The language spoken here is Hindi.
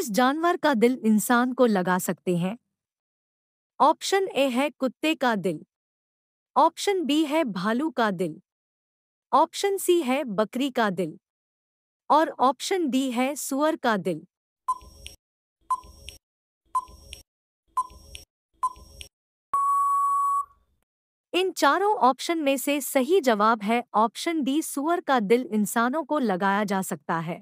किस जानवर का दिल इंसान को लगा सकते हैं ऑप्शन ए है कुत्ते का दिल ऑप्शन बी है भालू का दिल ऑप्शन सी है बकरी का दिल और ऑप्शन डी है सुअर का दिल इन चारों ऑप्शन में से सही जवाब है ऑप्शन डी सुअर का दिल इंसानों को लगाया जा सकता है